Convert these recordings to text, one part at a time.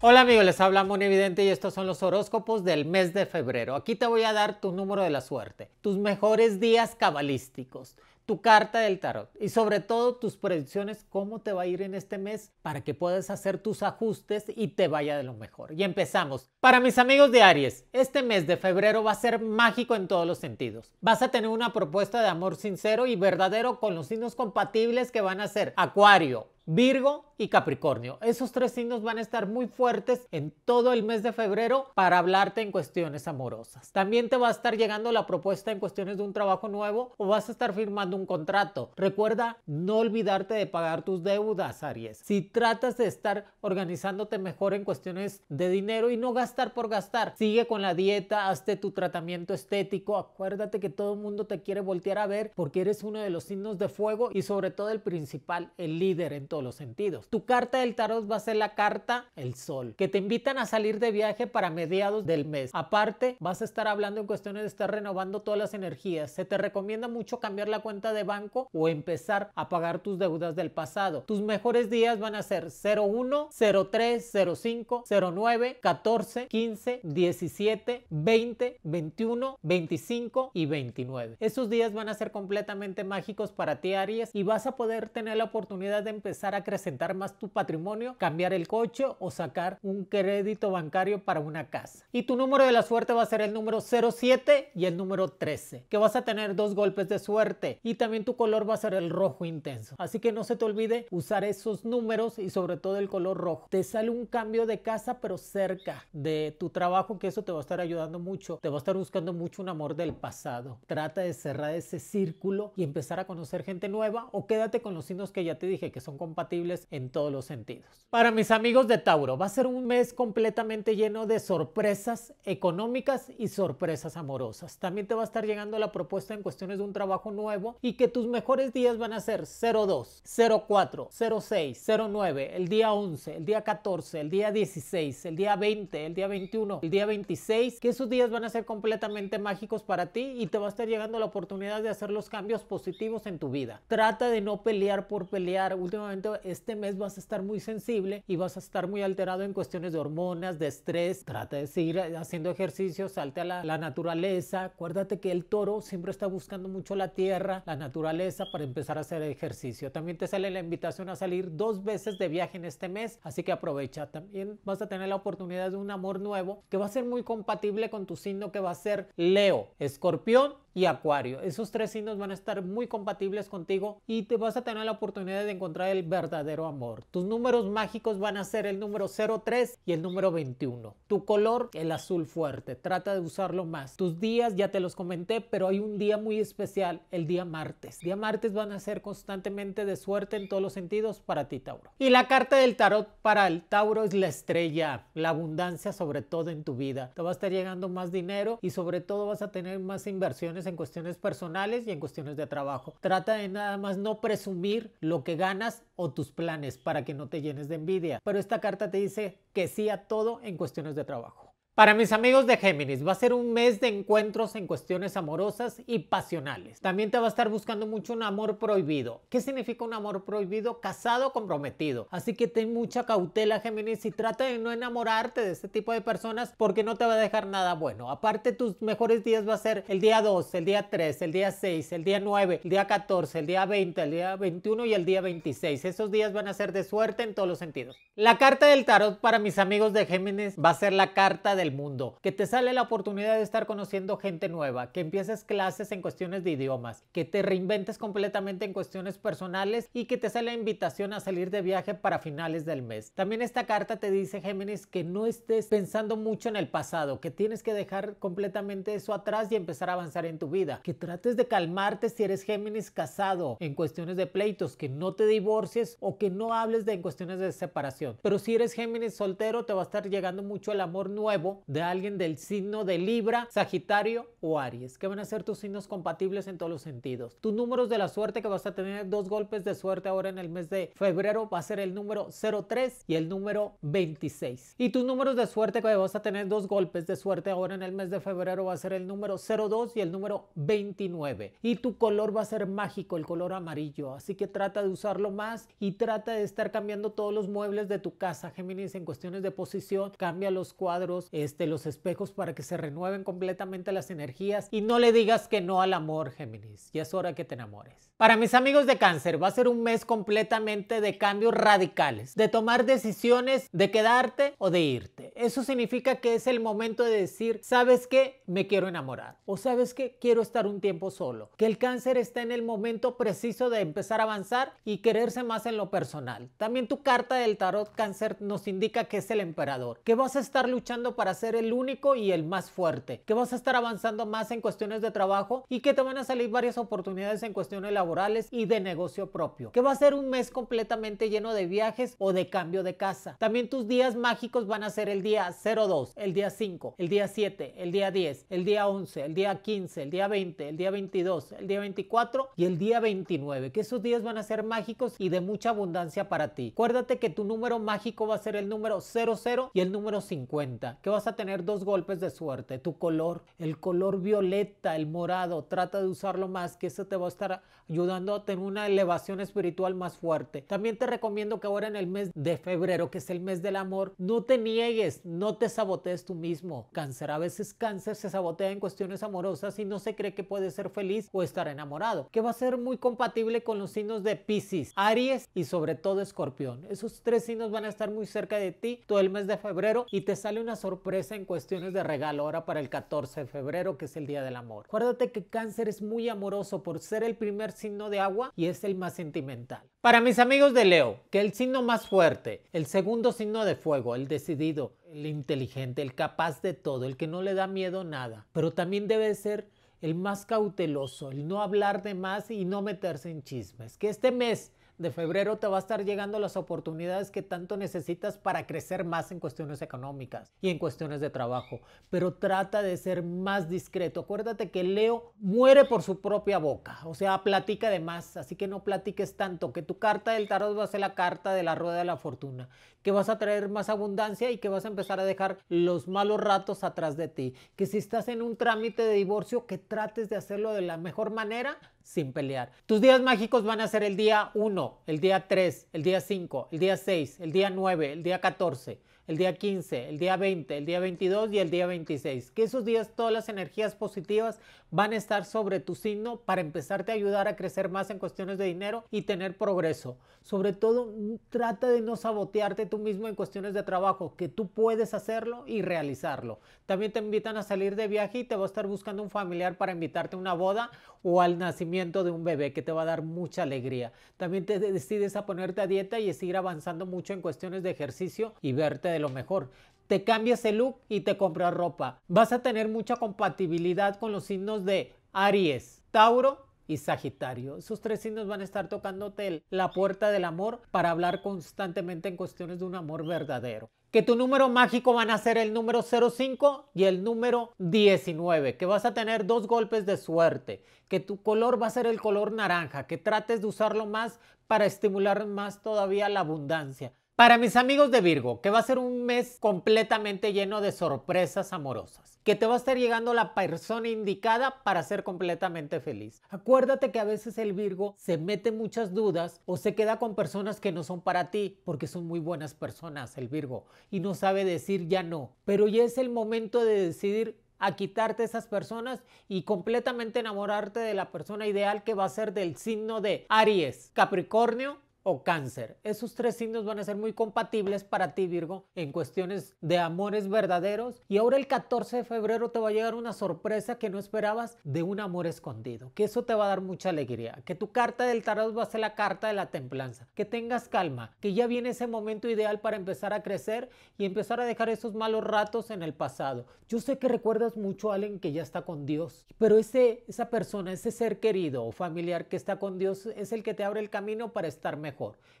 Hola amigos, les habla Moni Evidente y estos son los horóscopos del mes de febrero. Aquí te voy a dar tu número de la suerte, tus mejores días cabalísticos tu carta del tarot y sobre todo tus predicciones, cómo te va a ir en este mes para que puedas hacer tus ajustes y te vaya de lo mejor. Y empezamos. Para mis amigos de Aries, este mes de febrero va a ser mágico en todos los sentidos. Vas a tener una propuesta de amor sincero y verdadero con los signos compatibles que van a ser Acuario, Virgo y Capricornio. Esos tres signos van a estar muy fuertes en todo el mes de febrero para hablarte en cuestiones amorosas. También te va a estar llegando la propuesta en cuestiones de un trabajo nuevo o vas a estar firmando un contrato. Recuerda no olvidarte de pagar tus deudas, Aries. Si tratas de estar organizándote mejor en cuestiones de dinero y no gastar por gastar, sigue con la dieta, hazte tu tratamiento estético. Acuérdate que todo el mundo te quiere voltear a ver porque eres uno de los signos de fuego y sobre todo el principal, el líder. Entonces, los sentidos. Tu carta del tarot va a ser la carta El Sol, que te invitan a salir de viaje para mediados del mes. Aparte, vas a estar hablando en cuestiones de estar renovando todas las energías. Se te recomienda mucho cambiar la cuenta de banco o empezar a pagar tus deudas del pasado. Tus mejores días van a ser 01, 03, 05, 09, 14, 15, 17, 20, 21, 25 y 29. Esos días van a ser completamente mágicos para ti, Aries, y vas a poder tener la oportunidad de empezar a acrecentar más tu patrimonio, cambiar el coche o sacar un crédito bancario para una casa. Y tu número de la suerte va a ser el número 07 y el número 13, que vas a tener dos golpes de suerte y también tu color va a ser el rojo intenso. Así que no se te olvide usar esos números y sobre todo el color rojo. Te sale un cambio de casa pero cerca de tu trabajo que eso te va a estar ayudando mucho. Te va a estar buscando mucho un amor del pasado. Trata de cerrar ese círculo y empezar a conocer gente nueva o quédate con los signos que ya te dije que son como compatibles en todos los sentidos. Para mis amigos de Tauro, va a ser un mes completamente lleno de sorpresas económicas y sorpresas amorosas. También te va a estar llegando la propuesta en cuestiones de un trabajo nuevo y que tus mejores días van a ser 02, 04, 06, 09, el día 11, el día 14, el día 16, el día 20, el día 21, el día 26, que esos días van a ser completamente mágicos para ti y te va a estar llegando la oportunidad de hacer los cambios positivos en tu vida. Trata de no pelear por pelear. Últimamente este mes vas a estar muy sensible y vas a estar muy alterado en cuestiones de hormonas, de estrés. Trata de seguir eh, haciendo ejercicio, salte a la, la naturaleza. Acuérdate que el toro siempre está buscando mucho la tierra, la naturaleza para empezar a hacer ejercicio. También te sale la invitación a salir dos veces de viaje en este mes, así que aprovecha. También vas a tener la oportunidad de un amor nuevo que va a ser muy compatible con tu signo que va a ser Leo, Escorpión y Acuario. Esos tres signos van a estar muy compatibles contigo y te vas a tener la oportunidad de encontrar el verdadero amor. Tus números mágicos van a ser el número 03 y el número 21. Tu color, el azul fuerte. Trata de usarlo más. Tus días, ya te los comenté, pero hay un día muy especial, el día martes. Día martes van a ser constantemente de suerte en todos los sentidos para ti, Tauro. Y la carta del tarot para el Tauro es la estrella, la abundancia sobre todo en tu vida. Te va a estar llegando más dinero y sobre todo vas a tener más inversiones en cuestiones personales y en cuestiones de trabajo. Trata de nada más no presumir lo que ganas o tus planes para que no te llenes de envidia. Pero esta carta te dice que sí a todo en cuestiones de trabajo. Para mis amigos de Géminis, va a ser un mes de encuentros en cuestiones amorosas y pasionales. También te va a estar buscando mucho un amor prohibido. ¿Qué significa un amor prohibido? Casado comprometido. Así que ten mucha cautela, Géminis, y trata de no enamorarte de este tipo de personas porque no te va a dejar nada bueno. Aparte, tus mejores días va a ser el día 2, el día 3, el día 6, el día 9, el día 14, el día 20, el día 21 y el día 26. Esos días van a ser de suerte en todos los sentidos. La carta del tarot para mis amigos de Géminis va a ser la carta de mundo, que te sale la oportunidad de estar conociendo gente nueva, que empieces clases en cuestiones de idiomas, que te reinventes completamente en cuestiones personales y que te sale la invitación a salir de viaje para finales del mes. También esta carta te dice Géminis que no estés pensando mucho en el pasado, que tienes que dejar completamente eso atrás y empezar a avanzar en tu vida, que trates de calmarte si eres Géminis casado en cuestiones de pleitos, que no te divorcies o que no hables de en cuestiones de separación. Pero si eres Géminis soltero te va a estar llegando mucho el amor nuevo de alguien del signo de Libra, Sagitario o Aries, que van a ser tus signos compatibles en todos los sentidos. Tus números de la suerte que vas a tener dos golpes de suerte ahora en el mes de febrero va a ser el número 03 y el número 26. Y tus números de suerte que vas a tener dos golpes de suerte ahora en el mes de febrero va a ser el número 02 y el número 29. Y tu color va a ser mágico, el color amarillo, así que trata de usarlo más y trata de estar cambiando todos los muebles de tu casa, Géminis, en cuestiones de posición, cambia los cuadros, este, los espejos para que se renueven completamente las energías y no le digas que no al amor, Géminis. Ya es hora que te enamores. Para mis amigos de cáncer, va a ser un mes completamente de cambios radicales, de tomar decisiones de quedarte o de irte. Eso significa que es el momento de decir, ¿sabes qué? Me quiero enamorar. O ¿sabes qué? Quiero estar un tiempo solo. Que el cáncer está en el momento preciso de empezar a avanzar y quererse más en lo personal. También tu carta del tarot cáncer nos indica que es el emperador, que vas a estar luchando para ser el único y el más fuerte, que vas a estar avanzando más en cuestiones de trabajo y que te van a salir varias oportunidades en cuestiones laborales y de negocio propio, que va a ser un mes completamente lleno de viajes o de cambio de casa. También tus días mágicos van a ser el día 02, el día 5, el día 7, el día 10, el día 11, el día 15, el día 20, el día 22, el día 24 y el día 29, que esos días van a ser mágicos y de mucha abundancia para ti. Acuérdate que tu número mágico va a ser el número 00 y el número 50, que va a a tener dos golpes de suerte. Tu color, el color violeta, el morado, trata de usarlo más, que eso te va a estar ayudando a tener una elevación espiritual más fuerte. También te recomiendo que ahora en el mes de febrero, que es el mes del amor, no te niegues, no te sabotees tú mismo. Cáncer, a veces cáncer se sabotea en cuestiones amorosas y no se cree que puede ser feliz o estar enamorado, que va a ser muy compatible con los signos de Pisces, Aries y sobre todo Escorpión. Esos tres signos van a estar muy cerca de ti todo el mes de febrero y te sale una sorpresa en cuestiones de regalo ahora para el 14 de febrero, que es el Día del Amor. Acuérdate que cáncer es muy amoroso por ser el primer signo de agua y es el más sentimental. Para mis amigos de Leo, que el signo más fuerte, el segundo signo de fuego, el decidido, el inteligente, el capaz de todo, el que no le da miedo nada, pero también debe ser el más cauteloso, el no hablar de más y no meterse en chismes. Que este mes de febrero te va a estar llegando las oportunidades que tanto necesitas para crecer más en cuestiones económicas y en cuestiones de trabajo. Pero trata de ser más discreto. Acuérdate que Leo muere por su propia boca, o sea, platica de más, así que no platiques tanto, que tu carta del tarot va a ser la carta de la rueda de la fortuna, que vas a traer más abundancia y que vas a empezar a dejar los malos ratos atrás de ti, que si estás en un trámite de divorcio, que trates de hacerlo de la mejor manera sin pelear. Tus días mágicos van a ser el día 1, el día 3, el día 5, el día 6, el día 9, el día 14, el día 15, el día 20, el día 22 y el día 26. Que esos días todas las energías positivas van a estar sobre tu signo para empezarte a ayudar a crecer más en cuestiones de dinero y tener progreso. Sobre todo, trata de no sabotearte tú mismo en cuestiones de trabajo, que tú puedes hacerlo y realizarlo. También te invitan a salir de viaje y te va a estar buscando un familiar para invitarte a una boda o al nacimiento de un bebé, que te va a dar mucha alegría. También te decides a ponerte a dieta y es seguir avanzando mucho en cuestiones de ejercicio y verte de lo mejor te cambias el look y te compras ropa. Vas a tener mucha compatibilidad con los signos de Aries, Tauro y Sagitario. Esos tres signos van a estar tocándote la puerta del amor para hablar constantemente en cuestiones de un amor verdadero. Que tu número mágico van a ser el número 05 y el número 19. Que vas a tener dos golpes de suerte. Que tu color va a ser el color naranja. Que trates de usarlo más para estimular más todavía la abundancia para mis amigos de Virgo, que va a ser un mes completamente lleno de sorpresas amorosas, que te va a estar llegando la persona indicada para ser completamente feliz. Acuérdate que a veces el Virgo se mete muchas dudas o se queda con personas que no son para ti, porque son muy buenas personas el Virgo y no sabe decir ya no, pero ya es el momento de decidir a quitarte esas personas y completamente enamorarte de la persona ideal que va a ser del signo de Aries, Capricornio o cáncer. Esos tres signos van a ser muy compatibles para ti Virgo en cuestiones de amores verdaderos. Y ahora el 14 de febrero te va a llegar una sorpresa que no esperabas de un amor escondido. Que eso te va a dar mucha alegría. Que tu carta del tarot va a ser la carta de la templanza. Que tengas calma. Que ya viene ese momento ideal para empezar a crecer y empezar a dejar esos malos ratos en el pasado. Yo sé que recuerdas mucho a alguien que ya está con Dios. Pero ese, esa persona, ese ser querido o familiar que está con Dios es el que te abre el camino para estar mejor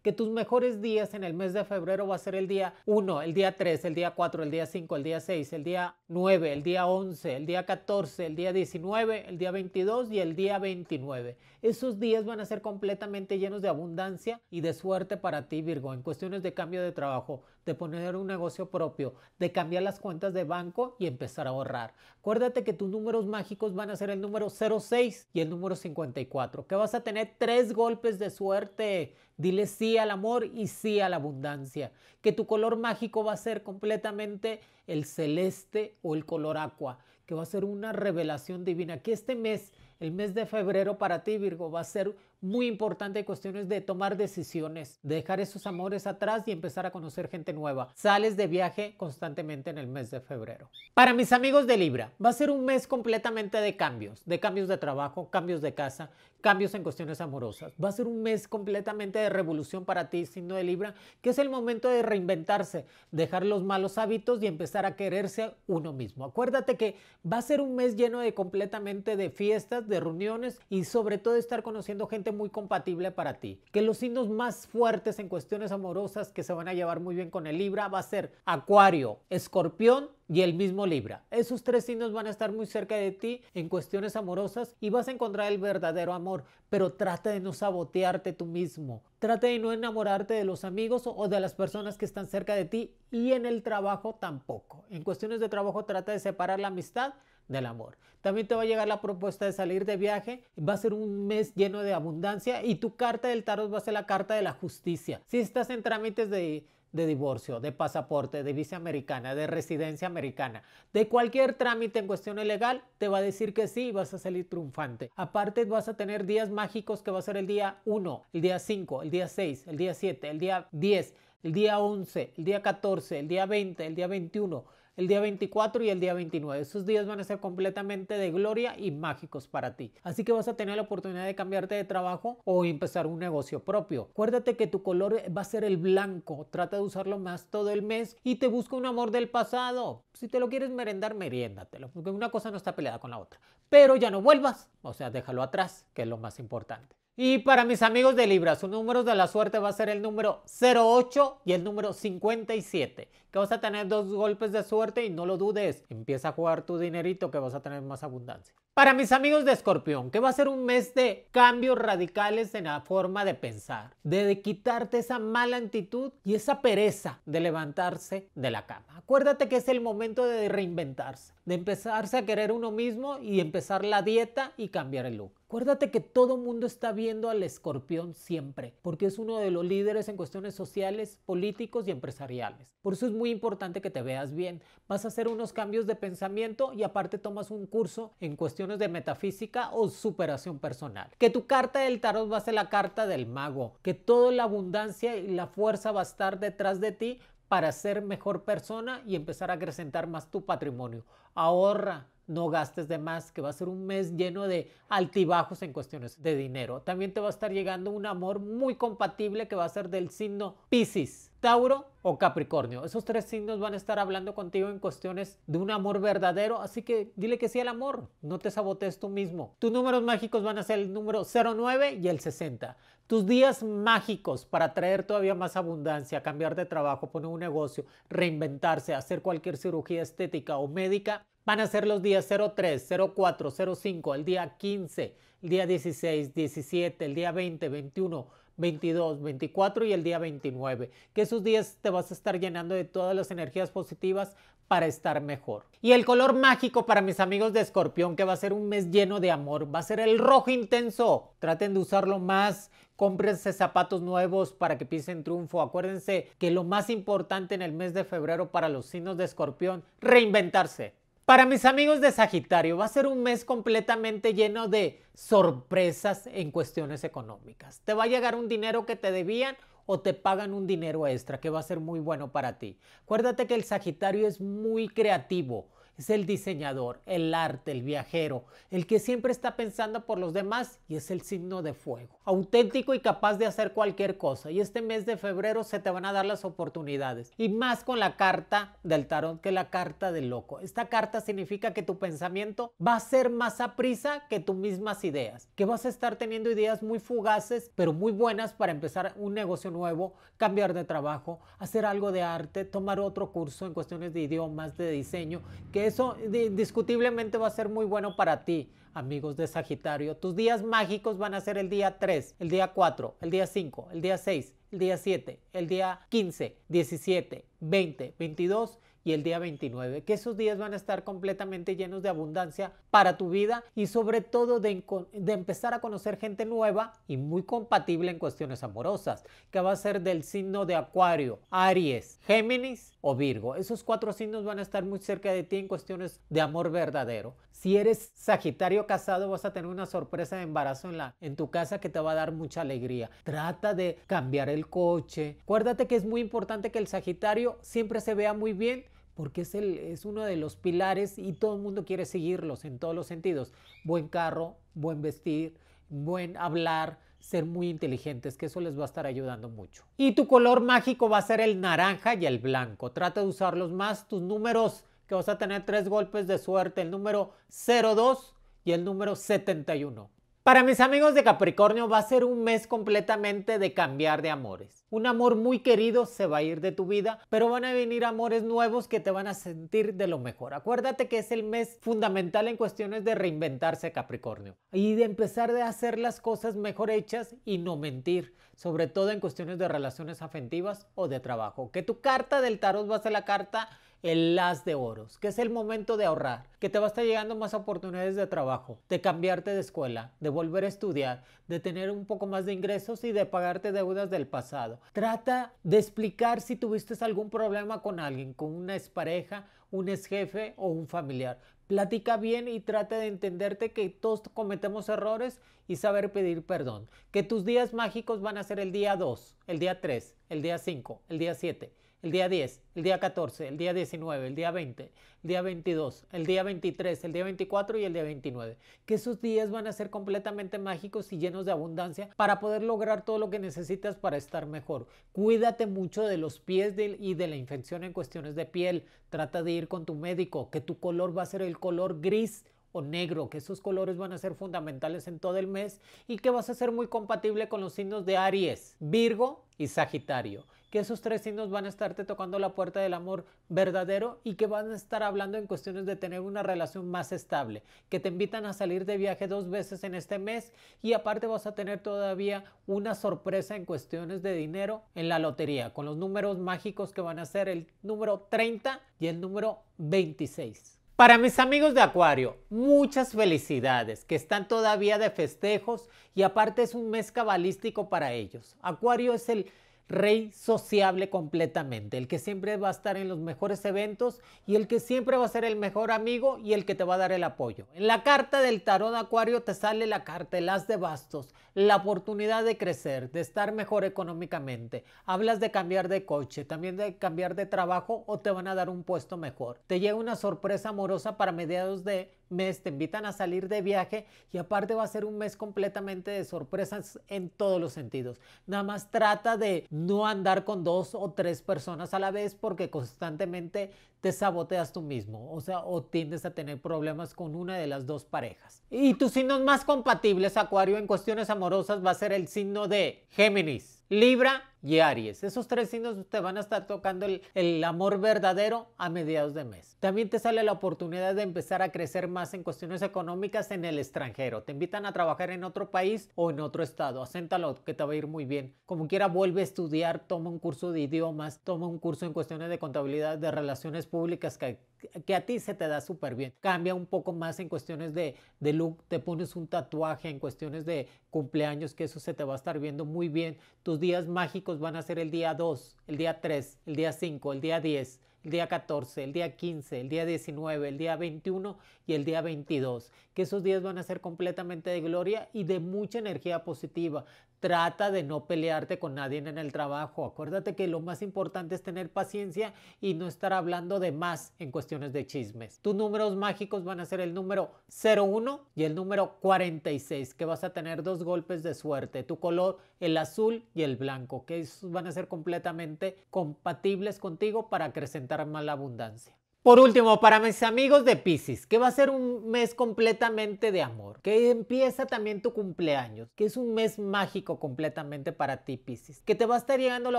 que tus mejores días en el mes de febrero va a ser el día 1, el día 3, el día 4, el día 5, el día 6, el día 9, el día 11, el día 14, el día 19, el día 22 y el día 29. Esos días van a ser completamente llenos de abundancia y de suerte para ti, Virgo, en cuestiones de cambio de trabajo, de poner un negocio propio, de cambiar las cuentas de banco y empezar a ahorrar. Acuérdate que tus números mágicos van a ser el número 06 y el número 54, que vas a tener tres golpes de suerte. Dile sí al amor y sí a la abundancia. Que tu color mágico va a ser completamente el celeste o el color aqua, que va a ser una revelación divina. Que este mes, el mes de febrero para ti, Virgo, va a ser muy importante cuestiones de tomar decisiones, dejar esos amores atrás y empezar a conocer gente nueva. Sales de viaje constantemente en el mes de febrero. Para mis amigos de Libra, va a ser un mes completamente de cambios, de cambios de trabajo, cambios de casa, cambios en cuestiones amorosas. Va a ser un mes completamente de revolución para ti, signo de Libra, que es el momento de reinventarse, dejar los malos hábitos y empezar a quererse uno mismo. Acuérdate que va a ser un mes lleno de completamente de fiestas, de reuniones y sobre todo estar conociendo gente muy compatible para ti. Que los signos más fuertes en cuestiones amorosas que se van a llevar muy bien con el Libra va a ser Acuario, Escorpión y el mismo Libra. Esos tres signos van a estar muy cerca de ti en cuestiones amorosas y vas a encontrar el verdadero amor, pero trata de no sabotearte tú mismo. Trata de no enamorarte de los amigos o de las personas que están cerca de ti y en el trabajo tampoco. En cuestiones de trabajo trata de separar la amistad del amor. También te va a llegar la propuesta de salir de viaje, va a ser un mes lleno de abundancia y tu carta del tarot va a ser la carta de la justicia. Si estás en trámites de de divorcio, de pasaporte, de visa americana, de residencia americana, de cualquier trámite en cuestión legal, te va a decir que sí y vas a salir triunfante. Aparte vas a tener días mágicos que va a ser el día 1, el día 5, el día 6, el día 7, el día 10, el día 11, el día 14, el día 20, el día 21 el día 24 y el día 29. esos días van a ser completamente de gloria y mágicos para ti. Así que vas a tener la oportunidad de cambiarte de trabajo o empezar un negocio propio. Acuérdate que tu color va a ser el blanco. Trata de usarlo más todo el mes y te busca un amor del pasado. Si te lo quieres merendar, meriéndatelo, porque una cosa no está peleada con la otra. Pero ya no vuelvas, o sea, déjalo atrás, que es lo más importante. Y para mis amigos de Libra, su número de la suerte va a ser el número 08 y el número 57. Que vas a tener dos golpes de suerte y no lo dudes. Empieza a jugar tu dinerito que vas a tener más abundancia. Para mis amigos de Escorpión, que va a ser un mes de cambios radicales en la forma de pensar, de quitarte esa mala actitud y esa pereza de levantarse de la cama. Acuérdate que es el momento de reinventarse, de empezarse a querer uno mismo y empezar la dieta y cambiar el look. Acuérdate que todo mundo está viendo al escorpión siempre, porque es uno de los líderes en cuestiones sociales, políticos y empresariales. Por eso es muy importante que te veas bien. Vas a hacer unos cambios de pensamiento y aparte tomas un curso en cuestiones de metafísica o superación personal. Que tu carta del tarot va a ser la carta del mago, que toda la abundancia y la fuerza va a estar detrás de ti para ser mejor persona y empezar a acrecentar más tu patrimonio. Ahorra, no gastes de más, que va a ser un mes lleno de altibajos en cuestiones de dinero. También te va a estar llegando un amor muy compatible que va a ser del signo Pisces Tauro o Capricornio. Esos tres signos van a estar hablando contigo en cuestiones de un amor verdadero, así que dile que sí al amor, no te sabotees tú mismo. Tus números mágicos van a ser el número 09 y el 60. Tus días mágicos para traer todavía más abundancia, cambiar de trabajo, poner un negocio, reinventarse, hacer cualquier cirugía estética o médica, van a ser los días 03, 04, 05, el día 15, el día 16, 17, el día 20, 21, 22, 24 y el día 29, que esos días te vas a estar llenando de todas las energías positivas para estar mejor. Y el color mágico para mis amigos de escorpión, que va a ser un mes lleno de amor, va a ser el rojo intenso. Traten de usarlo más, cómprense zapatos nuevos para que pisen triunfo. Acuérdense que lo más importante en el mes de febrero para los signos de escorpión, reinventarse. Para mis amigos de Sagitario, va a ser un mes completamente lleno de sorpresas en cuestiones económicas. Te va a llegar un dinero que te debían o te pagan un dinero extra que va a ser muy bueno para ti. Acuérdate que el Sagitario es muy creativo es el diseñador, el arte, el viajero, el que siempre está pensando por los demás y es el signo de fuego. Auténtico y capaz de hacer cualquier cosa. Y este mes de febrero se te van a dar las oportunidades. Y más con la carta del tarón que la carta del loco. Esta carta significa que tu pensamiento va a ser más a prisa que tus mismas ideas. Que vas a estar teniendo ideas muy fugaces, pero muy buenas para empezar un negocio nuevo, cambiar de trabajo, hacer algo de arte, tomar otro curso en cuestiones de idiomas, de diseño, que eso discutiblemente va a ser muy bueno para ti, amigos de Sagitario. Tus días mágicos van a ser el día 3, el día 4, el día 5, el día 6, el día 7, el día 15, 17, 20, 22 y el día 29. Que esos días van a estar completamente llenos de abundancia para tu vida y sobre todo de, empezar a conocer gente nueva y muy compatible en cuestiones amorosas, que va a ser del signo de Acuario, Aries, Géminis o Virgo. Esos cuatro signos van a estar muy cerca de ti en cuestiones de amor verdadero. Si eres Sagitario casado, vas a tener una sorpresa de embarazo en, la, en tu casa que te va a dar mucha alegría. Trata de cambiar el coche. Acuérdate que es muy importante que el Sagitario siempre se vea muy bien porque es, es uno de los pilares y todo el mundo quiere seguirlos en todos los sentidos. Buen carro, buen vestir, buen hablar, ser muy inteligentes, que eso les va a estar ayudando mucho. Y tu color mágico va a ser el naranja y el blanco. Trata de usarlos más. Tus números, que vas a tener tres golpes de suerte, el número 02 y el número 71. Para mis amigos de Capricornio va a ser un mes completamente de cambiar de amores. Un amor muy querido se va a ir de tu vida, pero van a venir amores nuevos que te van a sentir de lo mejor. Acuérdate que es el mes fundamental en cuestiones de reinventarse Capricornio y de empezar a hacer las cosas mejor hechas y no mentir, sobre todo en cuestiones de relaciones afectivas o de trabajo. Que tu carta del tarot va a ser la carta el las de oros, que es el momento de ahorrar, que te va a estar llegando más oportunidades de trabajo, de cambiarte de escuela, de volver a estudiar, de tener un poco más de ingresos y de pagarte deudas del pasado. Trata de explicar si tuviste algún problema con alguien, con una expareja, un jefe o un familiar. Platica bien y trata de entenderte que todos cometemos errores y saber pedir perdón. Que tus días mágicos van a ser el día 2, el día 3, el día 5, el día 7 el día 10, el día 14, el día 19, el día 20, el día 22, el día 23, el día 24 y el día 29. Que esos días van a ser completamente mágicos y llenos de abundancia para poder lograr todo lo que necesitas para estar mejor. Cuídate mucho de los pies y de la infección en cuestiones de piel. Trata de ir con tu médico, que tu color va a ser el color gris o negro, que esos colores van a ser fundamentales en todo el mes y que vas a ser muy compatible con los signos de Aries, Virgo y Sagitario. Que esos tres signos van a estarte tocando la puerta del amor verdadero y que van a estar hablando en cuestiones de tener una relación más estable, que te invitan a salir de viaje dos veces en este mes y aparte vas a tener todavía una sorpresa en cuestiones de dinero en la lotería, con los números mágicos que van a ser el número 30 y el número 26. Para mis amigos de Acuario, muchas felicidades, que están todavía de festejos y aparte es un mes cabalístico para ellos. Acuario es el rey sociable completamente, el que siempre va a estar en los mejores eventos y el que siempre va a ser el mejor amigo y el que te va a dar el apoyo. En la carta del tarot de acuario te sale la carta, el as de bastos, la oportunidad de crecer, de estar mejor económicamente. Hablas de cambiar de coche, también de cambiar de trabajo o te van a dar un puesto mejor. Te llega una sorpresa amorosa para mediados de mes, te invitan a salir de viaje y aparte va a ser un mes completamente de sorpresas en todos los sentidos. Nada más trata de no andar con dos o tres personas a la vez porque constantemente te saboteas tú mismo, o sea, o tiendes a tener problemas con una de las dos parejas. Y tus signos más compatibles, Acuario, en cuestiones amorosas va a ser el signo de Géminis, Libra y Aries. Esos tres signos te van a estar tocando el, el, amor verdadero a mediados de mes. También te sale la oportunidad de empezar a crecer más en cuestiones económicas en el extranjero. Te invitan a trabajar en otro país o en otro estado. Acéntalo que te va a ir muy bien. Como quiera, vuelve a estudiar, toma un curso de idiomas, toma un curso en cuestiones de contabilidad, de relaciones públicas que, que a ti se te da súper bien. Cambia un poco más en cuestiones de, de look, te pones un tatuaje en cuestiones de cumpleaños, que eso se te va a estar viendo muy bien. Tus días mágicos van a ser el día 2, el día 3, el día 5, el día 10, el día 14, el día 15, el día 19, el día 21 y el día 22. Que esos días van a ser completamente de gloria y de mucha energía positiva, Trata de no pelearte con nadie en el trabajo. Acuérdate que lo más importante es tener paciencia y no estar hablando de más en cuestiones de chismes. Tus números mágicos van a ser el número 01 y el número 46, que vas a tener dos golpes de suerte. Tu color, el azul y el blanco, que van a ser completamente compatibles contigo para acrecentar más la abundancia. Por último, para mis amigos de Pisces, que va a ser un mes completamente de amor, que empieza también tu cumpleaños, que es un mes mágico completamente para ti, Pisces, que te va a estar llegando la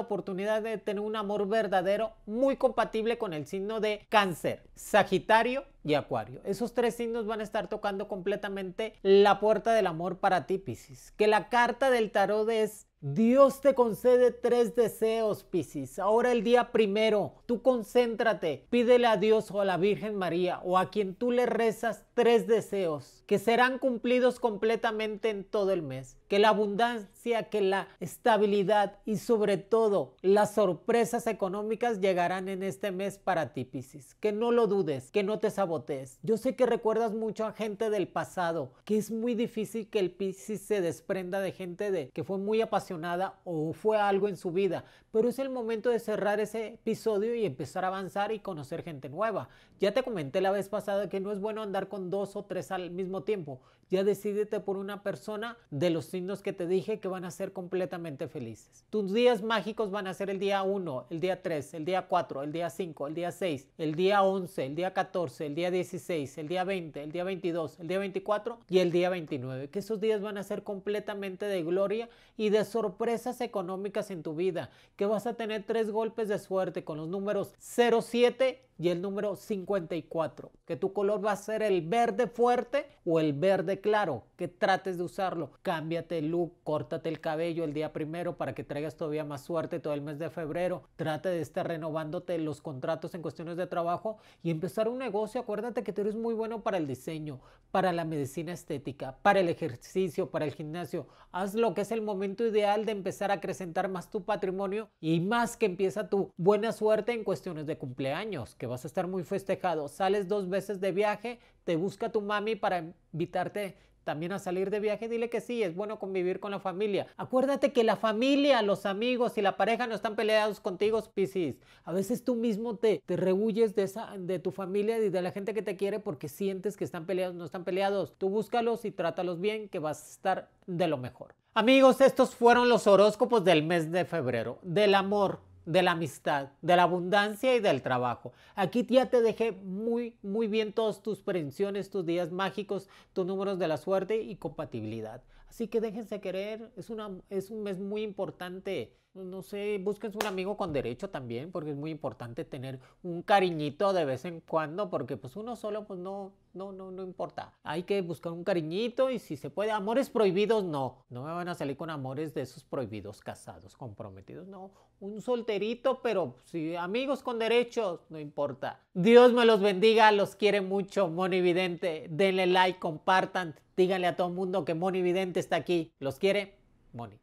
oportunidad de tener un amor verdadero muy compatible con el signo de cáncer, Sagitario y Acuario. Esos tres signos van a estar tocando completamente la puerta del amor para ti, Piscis. Que la carta del tarot es Dios te concede tres deseos, Piscis. Ahora el día primero, tú concéntrate, pídele a Dios o a la Virgen María o a quien tú le rezas tres deseos que serán cumplidos completamente en todo el mes. Que la abundancia que la estabilidad y sobre todo las sorpresas económicas llegarán en este mes para ti, Piscis. Que no lo dudes, que no te sabotees. Yo sé que recuerdas mucho a gente del pasado, que es muy difícil que el Piscis se desprenda de gente de que fue muy apasionada o fue algo en su vida, pero es el momento de cerrar ese episodio y empezar a avanzar y conocer gente nueva. Ya te comenté la vez pasada que no es bueno andar con dos o tres al mismo tiempo. Ya decidete por una persona de los signos que te dije que van a ser completamente felices. Tus días mágicos van a ser el día 1, el día 3, el día 4, el día 5, el día 6, el día 11, el día 14, el día 16, el día 20, el día 22, el día 24 y el día 29. Que esos días van a ser completamente de gloria y de sorpresas económicas en tu vida. Que vas a tener tres golpes de suerte con los números 07 y el número 54. Que tu color va a ser el verde fuerte o el verde claro. Que trates de usarlo. Cámbiate el look, córtate el cabello el día primero para que traigas todavía más suerte todo el mes de febrero. Trate de estar renovándote los contratos en cuestiones de trabajo y empezar un negocio. Acuérdate que tú eres muy bueno para el diseño, para la medicina estética, para el ejercicio, para el gimnasio. Haz lo que es el momento ideal de empezar a acrecentar más tu patrimonio y más que empieza tu buena suerte en cuestiones de cumpleaños, que vas a estar muy festejado. Sales dos veces de viaje, te busca tu mami para invitarte también a salir de viaje, dile que sí, es bueno convivir con la familia. Acuérdate que la familia, los amigos y la pareja no están peleados contigo, Piscis. A veces tú mismo te, te rehuyes de, esa, de tu familia y de la gente que te quiere porque sientes que están peleados, no están peleados. Tú búscalos y trátalos bien, que vas a estar de lo mejor. Amigos, estos fueron los horóscopos del mes de febrero. Del amor, de la amistad, de la abundancia y del trabajo. Aquí ya te dejé muy, muy bien todas tus predicciones, tus días mágicos, tus números de la suerte y compatibilidad. Así que déjense querer, es, una, es un mes muy importante. Pues, no sé, busques un amigo con derecho también, porque es muy importante tener un cariñito de vez en cuando, porque pues uno solo pues no, no, no, no importa. Hay que buscar un cariñito y si se puede, amores prohibidos no, no me van a salir con amores de esos prohibidos casados, comprometidos, no, un solterito, pero si amigos con derechos, no importa. Dios me los bendiga, los quiere mucho, Vidente, denle like, compartan, díganle a todo el mundo que Moni Vidente está aquí, los quiere, Moni.